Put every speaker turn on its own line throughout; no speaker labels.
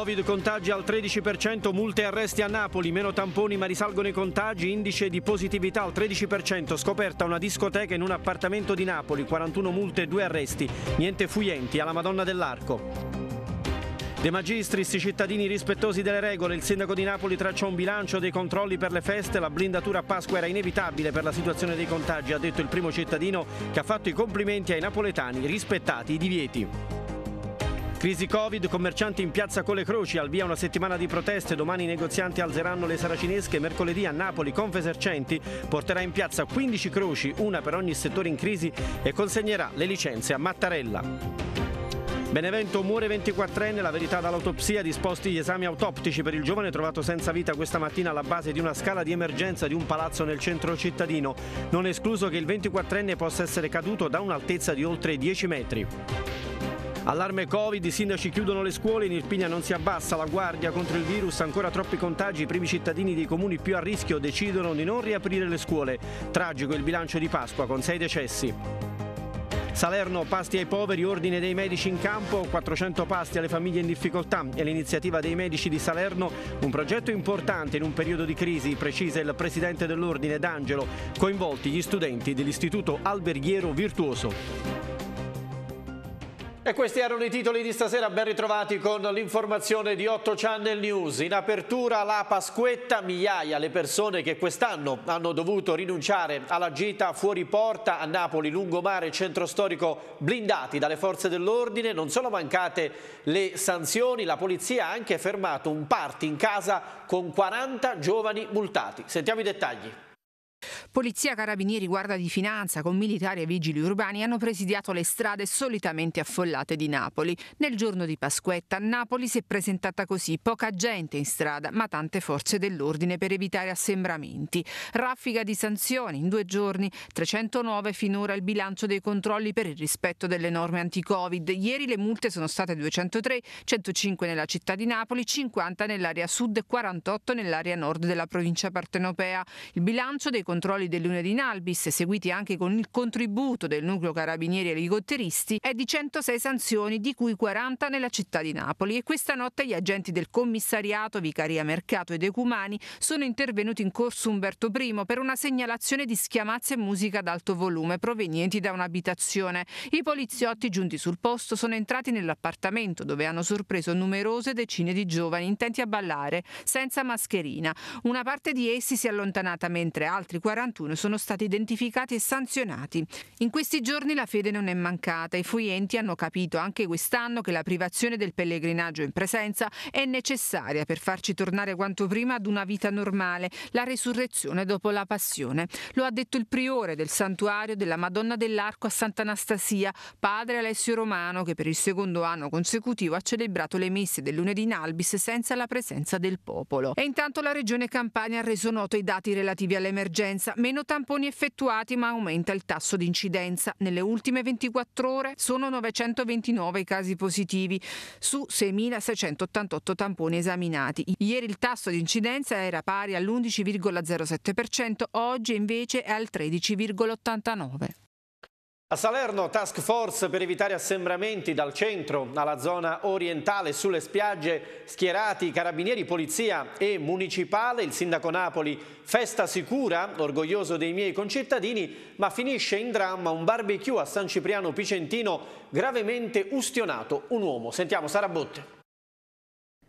Covid contagi al 13%, multe e arresti a Napoli, meno tamponi ma risalgono i contagi, indice di positività al 13%, scoperta una discoteca in un appartamento di Napoli, 41 multe e 2 arresti, niente fuienti alla Madonna dell'Arco. De Magistris, i cittadini rispettosi delle regole, il sindaco di Napoli traccia un bilancio dei controlli per le feste, la blindatura a Pasqua era inevitabile per la situazione dei contagi, ha detto il primo cittadino che ha fatto i complimenti ai napoletani rispettati i divieti. Crisi Covid, commercianti in piazza con le croci, al via una settimana di proteste, domani i negozianti alzeranno le saracinesche, mercoledì a Napoli Confesercenti porterà in piazza 15 croci, una per ogni settore in crisi e consegnerà le licenze a Mattarella. Benevento muore 24enne, la verità dall'autopsia, disposti gli esami autoptici per il giovane trovato senza vita questa mattina alla base di una scala di emergenza di un palazzo nel centro cittadino. Non è escluso che il 24enne possa essere caduto da un'altezza di oltre 10 metri. Allarme Covid, i sindaci chiudono le scuole, in Irpigna non si abbassa la guardia contro il virus, ancora troppi contagi, i primi cittadini dei comuni più a rischio decidono di non riaprire le scuole. Tragico il bilancio di Pasqua con sei decessi. Salerno, pasti ai poveri, ordine dei medici in campo, 400 pasti alle famiglie in difficoltà e l'iniziativa dei medici di Salerno, un progetto importante in un periodo di crisi, precisa il presidente dell'ordine D'Angelo, coinvolti gli studenti dell'Istituto Alberghiero Virtuoso. E questi erano i titoli di stasera, ben ritrovati con l'informazione di 8 Channel News. In apertura la Pasquetta, migliaia le persone che quest'anno hanno dovuto rinunciare alla gita fuori porta a Napoli, lungomare e centro storico blindati dalle forze dell'ordine. Non sono mancate le sanzioni, la polizia ha anche fermato un party in casa con 40 giovani multati. Sentiamo i dettagli.
Polizia, carabinieri, guarda di finanza con militari e vigili urbani hanno presidiato le strade solitamente affollate di Napoli. Nel giorno di Pasquetta Napoli si è presentata così, poca gente in strada ma tante forze dell'ordine per evitare assembramenti. Raffica di sanzioni in due giorni, 309 finora il bilancio dei controlli per il rispetto delle norme anti-covid. Ieri le multe sono state 203, 105 nella città di Napoli, 50 nell'area sud e 48 nell'area nord della provincia partenopea. Il bilancio dei controlli del lunedì dell'Unerinalbis, seguiti anche con il contributo del nucleo carabinieri e elicotteristi, è di 106 sanzioni, di cui 40 nella città di Napoli. E questa notte gli agenti del commissariato, Vicaria Mercato e Decumani sono intervenuti in corso Umberto I per una segnalazione di schiamazze e musica ad alto volume provenienti da un'abitazione. I poliziotti giunti sul posto sono entrati nell'appartamento dove hanno sorpreso numerose decine di giovani intenti a ballare, senza mascherina. Una parte di essi si è allontanata mentre altri 41 sono stati identificati e sanzionati. In questi giorni la fede non è mancata. I fuienti hanno capito anche quest'anno che la privazione del pellegrinaggio in presenza è necessaria per farci tornare quanto prima ad una vita normale, la resurrezione dopo la passione. Lo ha detto il priore del santuario della Madonna dell'Arco a Sant'Anastasia, padre Alessio Romano, che per il secondo anno consecutivo ha celebrato le messe del lunedì in Albis senza la presenza del popolo. E intanto la regione Campania ha reso noto i dati relativi all'emergenza incidenza, meno tamponi effettuati ma aumenta il tasso di incidenza. Nelle ultime 24 ore sono 929 i casi positivi su 6.688 tamponi esaminati. Ieri il tasso di incidenza era pari all'11,07%, oggi invece è al 13,89%.
A Salerno, task force per evitare assembramenti dal centro alla zona orientale sulle spiagge, schierati carabinieri, polizia e municipale, il sindaco Napoli, festa sicura, orgoglioso dei miei concittadini, ma finisce in dramma un barbecue a San Cipriano Picentino gravemente ustionato un uomo. Sentiamo Sara Botte.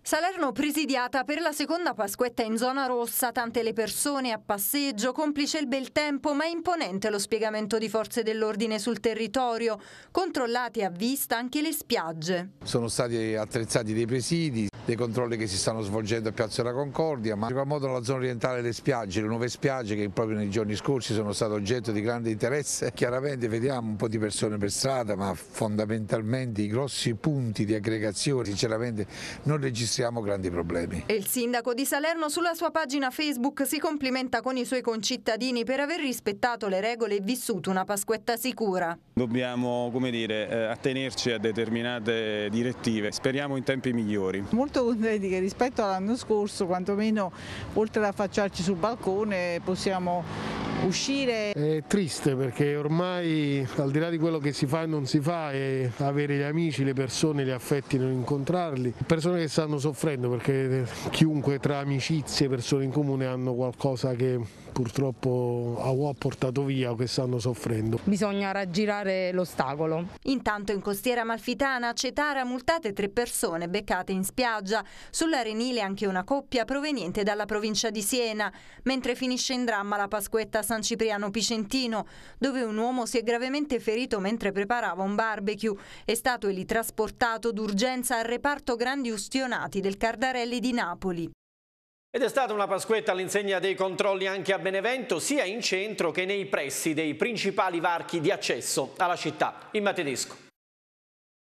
Salerno presidiata per la seconda Pasquetta in zona rossa, tante le persone a passeggio, complice il bel tempo ma imponente lo spiegamento di forze dell'ordine sul territorio, controllate a vista anche le spiagge.
Sono stati attrezzati dei presidi, dei controlli che si stanno svolgendo a Piazza della Concordia, ma in qualche modo la zona orientale delle spiagge, le nuove spiagge che proprio nei giorni scorsi sono state oggetto di grande interesse. Chiaramente vediamo un po' di persone per strada, ma fondamentalmente i grossi punti di aggregazione, sinceramente non registriamo grandi problemi.
E il sindaco di Salerno sulla sua pagina Facebook si complimenta con i suoi concittadini per aver rispettato le regole e vissuto una Pasquetta sicura.
Dobbiamo, come dire, eh, attenerci a determinate direttive, speriamo in tempi migliori.
Molto
fatto che rispetto all'anno scorso, quantomeno oltre ad affacciarci sul balcone, possiamo uscire. È triste
perché ormai al di là di quello che si fa e non si fa è avere gli amici, le persone, gli affetti, non incontrarli, persone che stanno soffrendo perché chiunque tra amicizie, persone in comune hanno qualcosa che purtroppo ha portato via o che stanno soffrendo.
Bisogna raggirare l'ostacolo. Intanto in costiera malfitana a Cetara multate tre persone beccate in spiaggia, sull'Arenile anche una coppia proveniente dalla provincia di Siena, mentre finisce in dramma la Pasquetta San Cipriano Picentino, dove un uomo si è gravemente ferito mentre preparava un barbecue. È stato lì trasportato d'urgenza al reparto Grandi Ustionati del Cardarelli di Napoli.
Ed è stata una Pasquetta all'insegna dei controlli anche a Benevento, sia in centro che nei pressi dei principali varchi di accesso alla città. In Matedesco.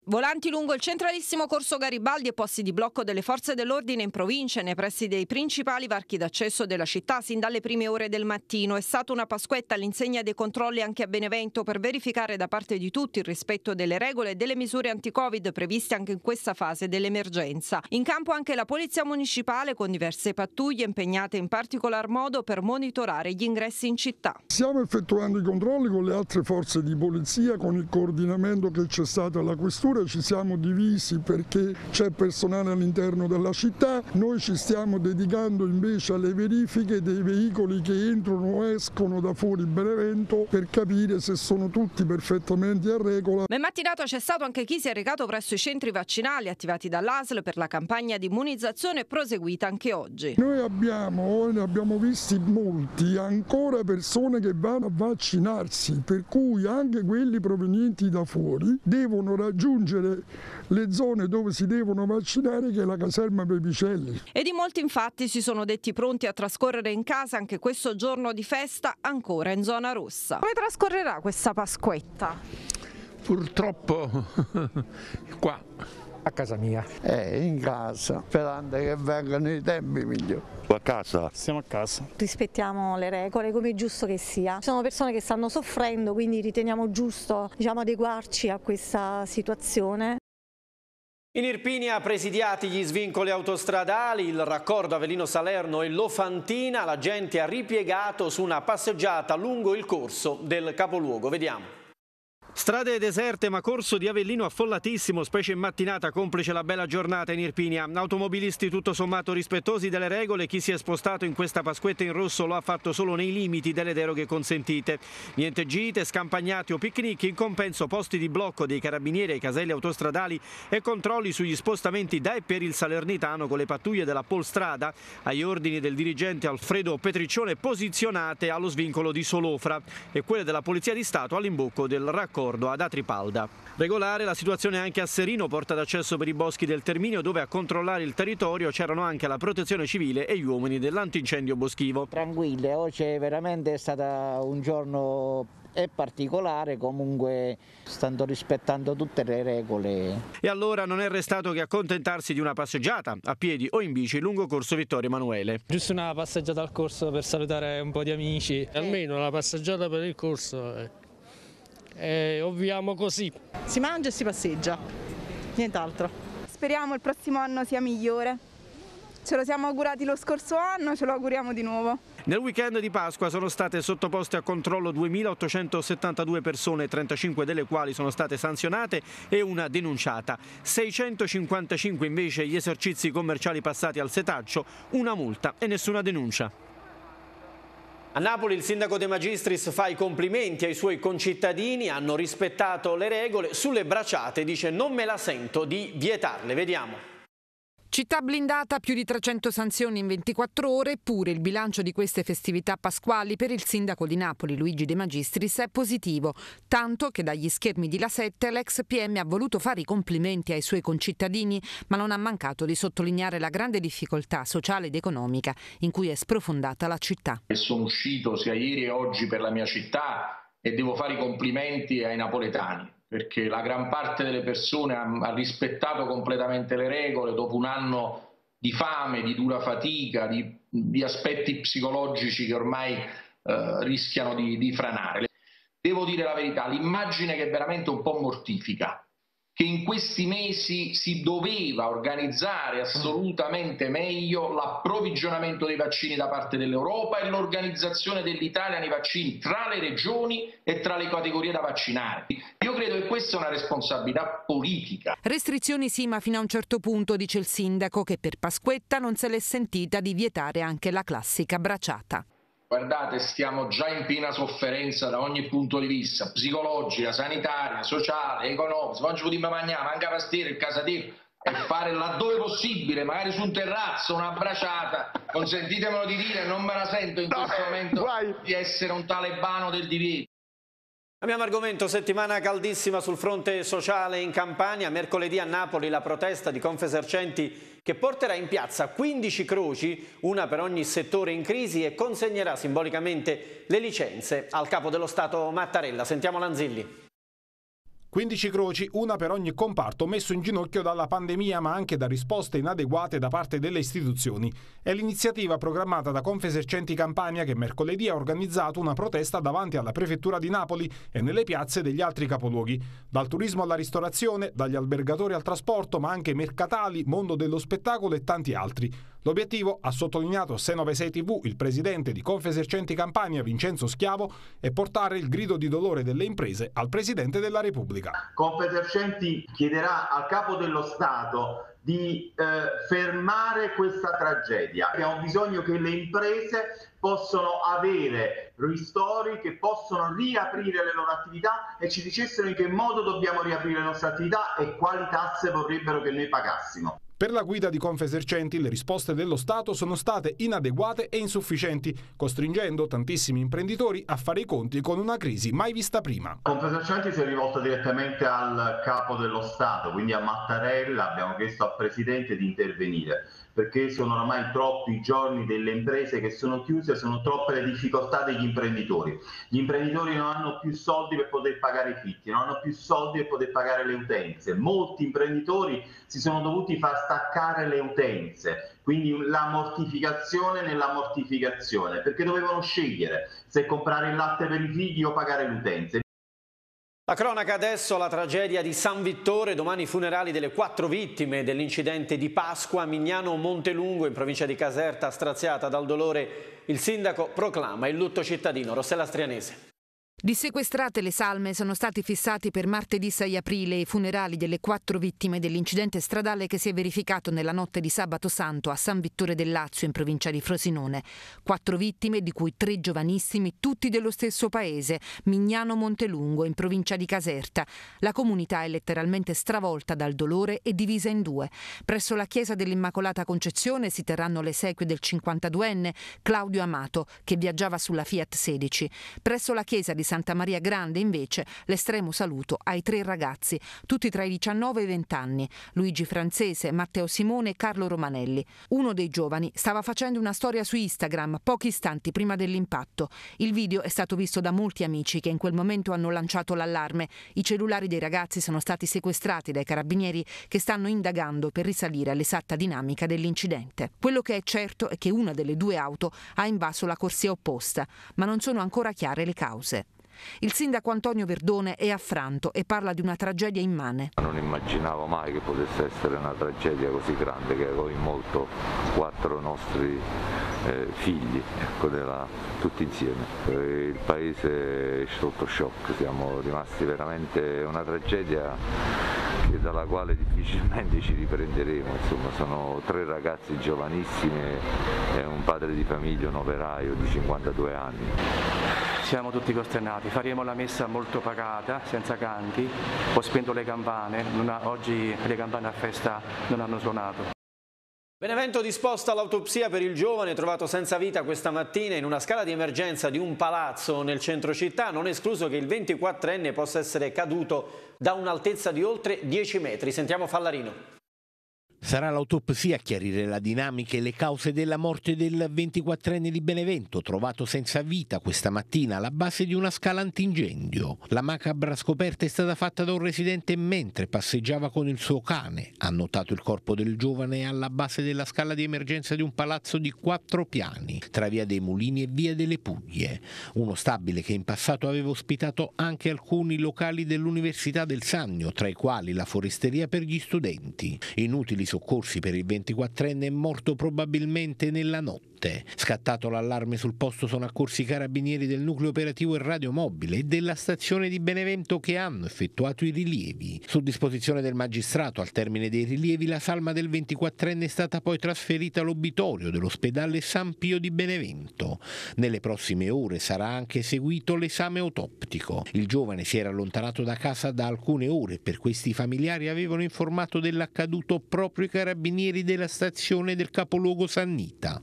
Volanti lungo il centralissimo corso Garibaldi e posti di blocco delle forze dell'ordine in provincia nei pressi dei principali varchi d'accesso della città sin dalle prime ore del mattino. È stata una pasquetta all'insegna dei controlli anche a Benevento per verificare da parte di tutti il rispetto delle regole e delle misure anti-Covid previste anche in questa fase dell'emergenza. In campo anche la Polizia Municipale con diverse pattuglie impegnate in particolar modo per monitorare gli ingressi in città.
Stiamo effettuando i controlli con le altre forze di polizia, con il coordinamento che c'è stato alla questura Eppure ci siamo divisi perché c'è personale all'interno della città, noi ci stiamo dedicando invece alle verifiche dei veicoli che entrano o escono da fuori Benevento per capire se sono tutti perfettamente a regola.
Ma in mattinata c'è stato anche chi si è recato presso i centri vaccinali attivati dall'ASL per la campagna di immunizzazione proseguita anche oggi. Noi
abbiamo, oh, ne abbiamo visti molti, ancora persone che vanno a vaccinarsi, per cui anche quelli provenienti da fuori devono raggiungere raggiungere le zone dove si devono vaccinare che è la caserma Pepicelli.
E di molti infatti si sono detti pronti a trascorrere in casa anche questo giorno di festa ancora in zona rossa. Come trascorrerà questa Pasquetta?
Purtroppo qua a casa mia. Eh, in casa, sperando che vengano i tempi migliori. A
casa? Siamo a casa.
Rispettiamo le regole come è giusto che sia. Ci sono persone che stanno soffrendo, quindi riteniamo giusto diciamo, adeguarci a questa situazione.
In Irpinia presidiati gli svincoli autostradali, il raccordo Avellino-Salerno e Lofantina, la gente ha ripiegato su una passeggiata lungo il corso del capoluogo. Vediamo. Strade deserte ma corso di Avellino affollatissimo, specie in mattinata, complice la bella giornata in Irpinia. Automobilisti tutto sommato rispettosi delle regole, chi si è spostato in questa pasquetta in rosso lo ha fatto solo nei limiti delle deroghe consentite. Niente gite, scampagnati o picnic, in compenso posti di blocco dei carabinieri ai caselli autostradali e controlli sugli spostamenti da e per il Salernitano con le pattuglie della Polstrada, agli ordini del dirigente Alfredo Petriccione posizionate allo svincolo di Solofra e quelle della Polizia di Stato all'imbocco del raccolto Concordo, ad Atripalda. Regolare la situazione anche a Serino, porta d'accesso per i boschi del Terminio, dove a controllare il territorio c'erano anche la protezione civile e gli uomini dell'antincendio boschivo. Tranquille, eh, oggi è veramente stato un giorno è particolare, comunque stanno rispettando tutte le regole. E allora non è restato che accontentarsi di una passeggiata a piedi o in bici lungo corso Vittorio Emanuele. Giusto una passeggiata al corso per salutare un po' di amici, almeno la passeggiata per il corso. Eh e eh, ovviamo così. Si mangia e si passeggia, nient'altro.
Speriamo il prossimo anno sia migliore. Ce lo siamo augurati lo scorso anno,
ce lo auguriamo di nuovo.
Nel weekend di Pasqua sono state sottoposte a controllo 2.872 persone, 35 delle quali sono state sanzionate e una denunciata. 655 invece gli esercizi commerciali passati al setaccio, una multa e nessuna denuncia. A Napoli il sindaco De Magistris fa i complimenti ai suoi concittadini, hanno rispettato le regole, sulle bracciate dice non me la sento di vietarle, vediamo.
Città blindata, più di 300 sanzioni in 24 ore, eppure il bilancio di queste festività pasquali per il sindaco di Napoli Luigi De Magistris è positivo, tanto che dagli schermi di La Sette l'ex PM ha voluto fare i complimenti ai suoi concittadini, ma non ha mancato di sottolineare la grande difficoltà sociale ed economica in cui è sprofondata la città.
Sono uscito sia ieri che oggi per la mia città e devo fare i complimenti ai napoletani perché la gran parte delle persone ha, ha rispettato completamente le regole dopo un anno di fame, di dura fatica, di, di aspetti psicologici che ormai eh, rischiano di, di franare. Devo dire la verità, l'immagine che veramente un po' mortifica che in questi mesi si doveva organizzare assolutamente meglio l'approvvigionamento dei vaccini da parte dell'Europa e l'organizzazione dell'Italia nei vaccini tra le regioni e tra le categorie da vaccinare. Io credo che questa è una responsabilità politica.
Restrizioni sì, ma fino a un certo punto, dice il sindaco, che per Pasquetta non se l'è sentita di vietare anche la classica bracciata.
Guardate, stiamo già in piena sofferenza da ogni punto di vista, psicologica, sanitaria, sociale, economica. Oggi potremmo mangiare, manca pastiera, il casativo e fare laddove possibile, magari su un terrazzo, una bracciata. Consentitemelo di dire, non me la sento in no, questo momento vai. di essere un talebano del
divieto. Abbiamo argomento settimana caldissima sul fronte sociale in Campania. Mercoledì a Napoli la protesta di Confesercenti che porterà in piazza 15 croci, una per ogni settore in crisi e consegnerà simbolicamente le licenze al capo dello Stato Mattarella. Sentiamo Lanzilli.
15 croci, una per ogni comparto messo in ginocchio dalla pandemia ma anche da risposte inadeguate da parte delle istituzioni. È l'iniziativa programmata da Confesercenti Campania che mercoledì ha organizzato una protesta davanti alla prefettura di Napoli e nelle piazze degli altri capoluoghi. Dal turismo alla ristorazione, dagli albergatori al trasporto ma anche mercatali, mondo dello spettacolo e tanti altri. L'obiettivo, ha sottolineato Se96 TV il presidente di Confesercenti Campania Vincenzo Schiavo, è portare il grido di dolore
delle imprese al presidente della Repubblica. Confesercenti chiederà al capo dello Stato di eh, fermare questa tragedia. Abbiamo bisogno che le imprese possano avere ristori, che possono riaprire le loro attività e ci dicessero in che modo dobbiamo riaprire le nostre attività e quali tasse vorrebbero che noi pagassimo.
Per la guida di Confesercenti le risposte dello Stato sono state inadeguate e insufficienti, costringendo tantissimi imprenditori a fare i conti con una crisi mai vista prima.
Confesercenti si è rivolto direttamente al capo dello Stato, quindi a Mattarella, abbiamo chiesto al Presidente di intervenire perché sono ormai troppi i giorni delle imprese che sono chiuse, sono troppe le difficoltà degli imprenditori. Gli imprenditori non hanno più soldi per poter pagare i fitti, non hanno più soldi per poter pagare le utenze. Molti imprenditori si sono dovuti far stare attaccare le utenze, quindi la mortificazione nella
mortificazione, perché dovevano scegliere se comprare il latte per i figli o pagare le utenze. La cronaca adesso, la tragedia di San Vittore, domani i funerali delle quattro vittime dell'incidente di Pasqua a Mignano Montelungo in provincia di Caserta, straziata dal dolore. Il sindaco proclama il lutto cittadino Rossella Strianese.
Dissequestrate le salme sono stati fissati per martedì 6 aprile i funerali delle quattro vittime dell'incidente stradale che si è verificato nella notte di sabato santo a San Vittore del Lazio in provincia di Frosinone. Quattro vittime, di cui tre giovanissimi, tutti dello stesso paese, Mignano Montelungo in provincia di Caserta. La comunità è letteralmente stravolta dal dolore e divisa in due. Presso la chiesa dell'Immacolata Concezione si terranno le sequie del 52enne Claudio Amato, che viaggiava sulla Fiat 16. Presso la chiesa di di Santa Maria Grande invece l'estremo saluto ai tre ragazzi, tutti tra i 19 e i 20 anni, Luigi Francese, Matteo Simone e Carlo Romanelli. Uno dei giovani stava facendo una storia su Instagram pochi istanti prima dell'impatto. Il video è stato visto da molti amici che in quel momento hanno lanciato l'allarme. I cellulari dei ragazzi sono stati sequestrati dai carabinieri che stanno indagando per risalire all'esatta dinamica dell'incidente. Quello che è certo è che una delle due auto ha invaso la corsia opposta, ma non sono ancora chiare le cause. Il sindaco Antonio Verdone è affranto e parla di una tragedia immane.
Non immaginavo mai che potesse essere una tragedia così grande che ha coinvolto quattro nostri eh, figli ecco, della, tutti insieme. Eh, il paese è sotto shock, siamo rimasti veramente una tragedia dalla quale difficilmente ci riprenderemo, insomma sono tre ragazzi giovanissimi e un padre di famiglia, un operaio di 52 anni
siamo tutti costernati. Faremo la messa molto pagata, senza canti, ho spento le campane, ha, oggi le campane a
festa non hanno suonato.
Benevento disposta all'autopsia per il giovane trovato senza vita questa mattina in una scala di emergenza di un palazzo nel centro città, non è escluso che il 24enne possa essere caduto da un'altezza di oltre 10 metri. Sentiamo Fallarino.
Sarà l'autopsia a chiarire la dinamica e le cause della morte del 24enne di Benevento, trovato senza vita questa mattina alla base di una scala antingendio. La macabra scoperta è stata fatta da un residente mentre passeggiava con il suo cane. Ha notato il corpo del giovane alla base della scala di emergenza di un palazzo di quattro piani, tra via dei Mulini e via delle Puglie. Uno stabile che in passato aveva ospitato anche alcuni locali dell'Università del Sannio, tra i quali la foresteria per gli studenti. Inutili soccorsi per il 24enne morto probabilmente nella notte notte. Scattato l'allarme sul posto sono accorsi i carabinieri del nucleo operativo e radiomobile e della stazione di Benevento che hanno effettuato i rilievi. Su disposizione del magistrato, al termine dei rilievi, la salma del 24enne è stata poi trasferita all'obitorio dell'ospedale San Pio di Benevento. Nelle prossime ore sarà anche seguito l'esame autoptico. Il giovane si era allontanato da casa da alcune ore e per questi familiari avevano informato dell'accaduto proprio i carabinieri della stazione del capoluogo Sannita.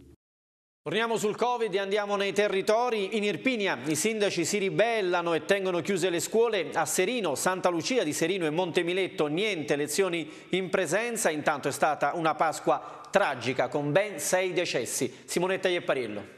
Torniamo sul Covid e andiamo nei territori. In Irpinia i sindaci si ribellano e tengono chiuse le scuole. A Serino, Santa Lucia di Serino e Montemiletto niente lezioni in presenza. Intanto è stata una Pasqua tragica con ben sei decessi. Simonetta Iepparillo.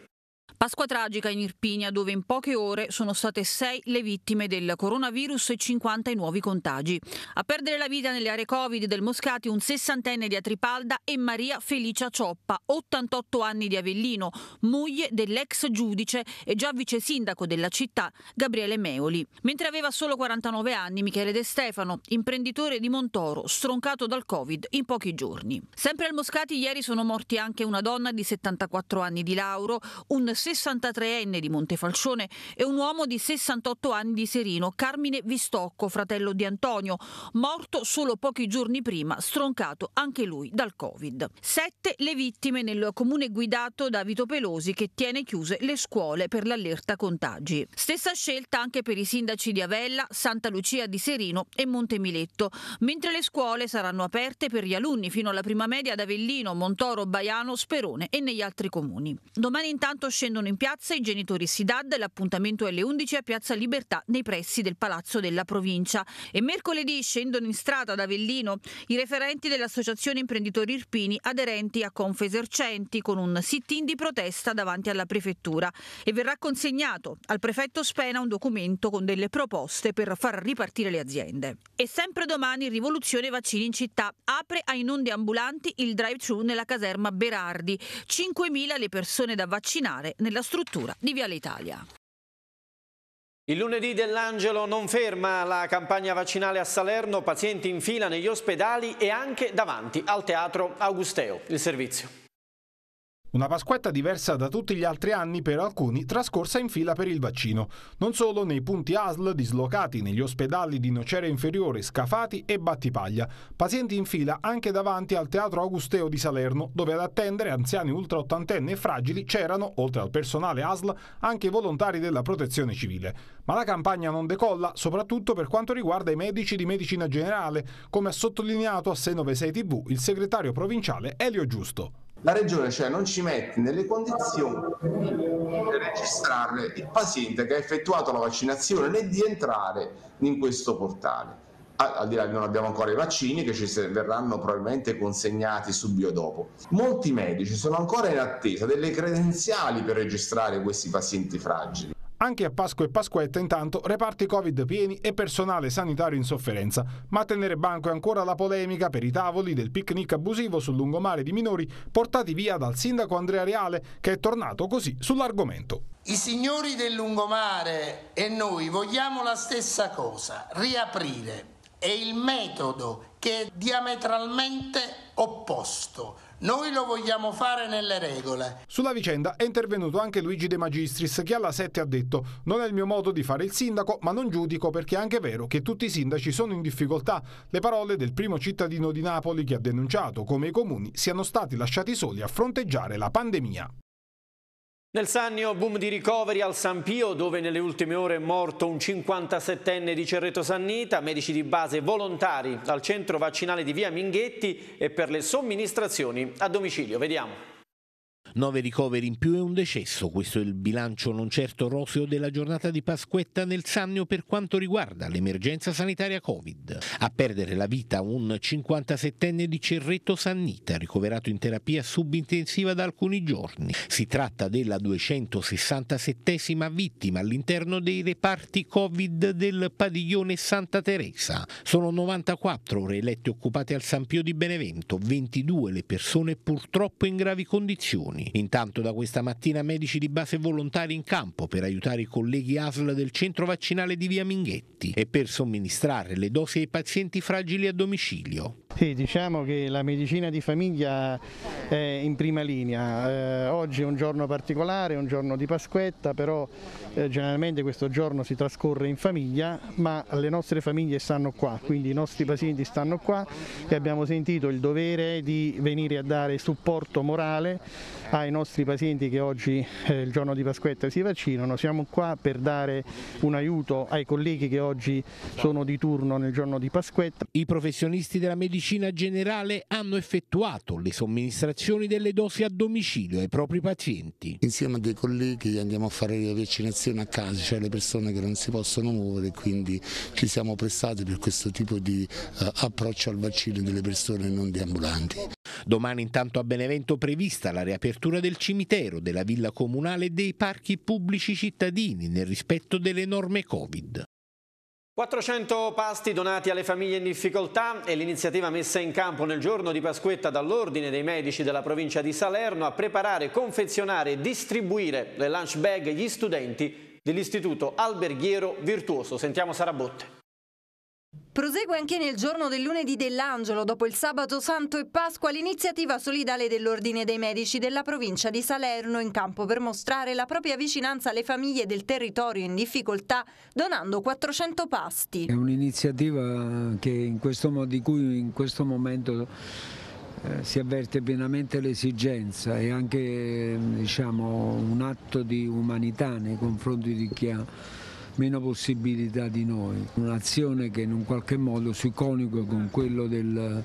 Pasqua tragica in Irpinia, dove in poche ore sono state sei le vittime del coronavirus e 50 i nuovi contagi. A perdere la vita nelle aree Covid del Moscati un sessantenne di Atripalda e Maria Felicia Cioppa, 88 anni di Avellino, moglie dell'ex giudice e già vice sindaco della città Gabriele Meoli. Mentre aveva solo 49 anni, Michele De Stefano, imprenditore di Montoro, stroncato dal Covid in pochi giorni. Sempre al Moscati ieri sono morti anche una donna di 74 anni di Lauro, un 60 63enne di Montefalcione e un uomo di 68 anni di Serino, Carmine Vistocco, fratello di Antonio, morto solo pochi giorni prima, stroncato anche lui dal Covid. Sette le vittime nel comune guidato da Vito Pelosi che tiene chiuse le scuole per l'allerta contagi. Stessa scelta anche per i sindaci di Avella, Santa Lucia di Serino e Montemiletto, mentre le scuole saranno aperte per gli alunni fino alla prima media ad Avellino, Montoro, Baiano, Sperone e negli altri comuni. Domani intanto scendono scendono in piazza i genitori Sidad, l'appuntamento è alle 11 a Piazza Libertà nei pressi del Palazzo della Provincia e mercoledì scendono in strada ad Avellino i referenti dell'Associazione Imprenditori Irpini aderenti a Confesercenti con un sit-in di protesta davanti alla prefettura e verrà consegnato al prefetto Spena un documento con delle proposte per far ripartire le aziende. E sempre domani rivoluzione vaccini in città, apre ai non deambulanti il drive-thru nella caserma Berardi, 5.000 le persone da vaccinare nel nella struttura di Viale Italia.
Il lunedì dell'Angelo non ferma la campagna vaccinale a Salerno, pazienti in fila negli ospedali e anche davanti al Teatro Augusteo. Il servizio.
Una Pasquetta diversa da tutti gli altri anni per alcuni, trascorsa in fila per il vaccino, non solo nei punti ASL dislocati negli ospedali di Nocera Inferiore, Scafati e Battipaglia, pazienti in fila anche davanti al Teatro Augusteo di Salerno, dove ad attendere anziani ultraottantenni e fragili c'erano, oltre al personale ASL, anche i volontari della protezione civile. Ma la campagna non decolla, soprattutto per quanto riguarda i medici di medicina generale, come ha sottolineato a Senove 6 TV il segretario provinciale Elio Giusto
la regione cioè non ci mette nelle condizioni
di registrare il paziente che ha effettuato la vaccinazione né di entrare
in questo portale. Al di là che non abbiamo ancora i vaccini che ci verranno probabilmente consegnati subito dopo. Molti medici sono ancora in attesa delle credenziali
per registrare questi pazienti fragili. Anche a Pasqua e Pasquetta intanto reparti Covid pieni e personale sanitario in sofferenza, ma a tenere banco è ancora la polemica per i tavoli del picnic abusivo sul lungomare di minori portati via dal sindaco Andrea Reale che è tornato
così sull'argomento. I signori del lungomare e noi vogliamo la stessa cosa, riaprire. È il metodo che è diametralmente opposto noi lo vogliamo fare nelle regole. Sulla vicenda è
intervenuto anche Luigi De Magistris che alla 7 ha detto non è il mio modo di fare il sindaco ma non giudico perché è anche vero che tutti i sindaci sono in difficoltà. Le parole del primo cittadino di Napoli che ha denunciato come i comuni siano stati lasciati soli a fronteggiare la pandemia.
Nel Sannio, boom di ricoveri al San Pio, dove nelle ultime ore è morto un 57enne di Cerreto Sannita, medici di base volontari al centro vaccinale di Via Minghetti e per le somministrazioni a domicilio. Vediamo.
9 ricoveri in più e un decesso, questo è il bilancio non certo roseo della giornata di Pasquetta nel Sannio per quanto riguarda l'emergenza sanitaria Covid. A perdere la vita un 57enne di Cerretto Sannita, ricoverato in terapia subintensiva da alcuni giorni. Si tratta della 267esima vittima all'interno dei reparti Covid del padiglione Santa Teresa. Sono 94 ore eletti occupate al San Pio di Benevento, 22 le persone purtroppo in gravi condizioni. Regioni. Intanto da questa mattina medici di base volontari in campo per aiutare i colleghi ASL del centro vaccinale di Via Minghetti e per somministrare le dosi ai pazienti fragili a domicilio.
Sì, diciamo che la medicina di famiglia è in prima linea. Eh, oggi è un giorno particolare, è un giorno di Pasquetta, però eh, generalmente questo giorno si trascorre in famiglia, ma le nostre famiglie stanno qua, quindi i nostri pazienti stanno qua e abbiamo sentito il dovere di venire a dare supporto morale ai nostri pazienti che oggi eh, il giorno di Pasquetta si vaccinano, siamo qua per dare un aiuto ai colleghi che
oggi sono di turno nel giorno di Pasquetta. I professionisti della medicina generale hanno effettuato le somministrazioni delle dosi a domicilio ai propri pazienti. Insieme a dei colleghi andiamo a fare la vaccinazione a casa, cioè le persone che non si possono muovere, quindi ci siamo prestati per questo tipo di eh, approccio al vaccino delle persone non deambulanti. Domani intanto a Benevento prevista la riapertura struttura del cimitero, della villa comunale e dei parchi pubblici cittadini nel rispetto delle norme Covid.
400 pasti donati alle famiglie in difficoltà e l'iniziativa messa in campo nel giorno di Pasquetta dall'Ordine dei Medici della provincia di Salerno a preparare, confezionare e distribuire le lunch bag agli studenti dell'Istituto Alberghiero Virtuoso. Sentiamo Sarabotte.
Prosegue anche nel giorno del lunedì dell'Angelo, dopo il sabato santo e Pasqua, l'iniziativa solidale dell'Ordine dei Medici della provincia di Salerno in campo per mostrare la propria vicinanza alle famiglie del territorio in difficoltà, donando 400 pasti. È
un'iniziativa di cui in questo momento eh, si avverte pienamente l'esigenza e anche diciamo, un atto di umanità nei confronti di chi ha meno possibilità di noi. Un'azione che in un qualche modo si coniuga con quello del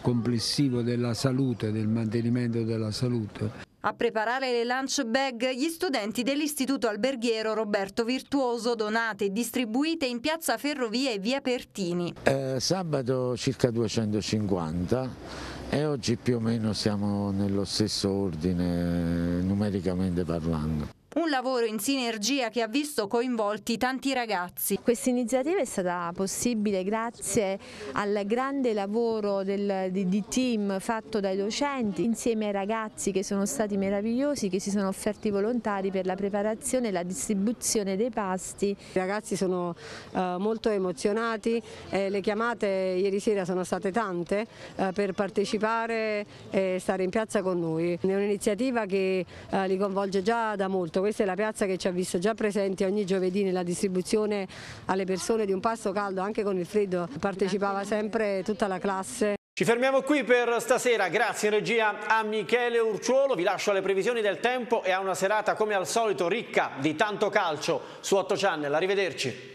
complessivo della salute, del mantenimento della salute.
A preparare le lunch bag gli studenti dell'Istituto Alberghiero Roberto Virtuoso, donate e distribuite in piazza Ferrovia e via Pertini.
Eh, sabato circa 250 e oggi più o meno siamo nello stesso ordine numericamente
parlando. Un lavoro in sinergia che ha visto coinvolti tanti ragazzi. Questa iniziativa è stata possibile grazie al grande lavoro del, di, di team fatto dai docenti insieme ai ragazzi che sono stati meravigliosi, che si sono offerti volontari per la preparazione e la distribuzione dei pasti. I ragazzi sono eh, molto emozionati, eh, le chiamate ieri sera sono state tante eh, per partecipare e stare in piazza con noi. È un'iniziativa che eh, li coinvolge già da molto, questa è la piazza che ci ha visto già presenti ogni giovedì nella distribuzione alle persone di un pasto caldo, anche con il freddo partecipava sempre tutta la classe.
Ci fermiamo qui per stasera, grazie regia a Michele Urciuolo, vi lascio alle previsioni del tempo e a una serata come al solito ricca di tanto calcio su 8 Channel, arrivederci.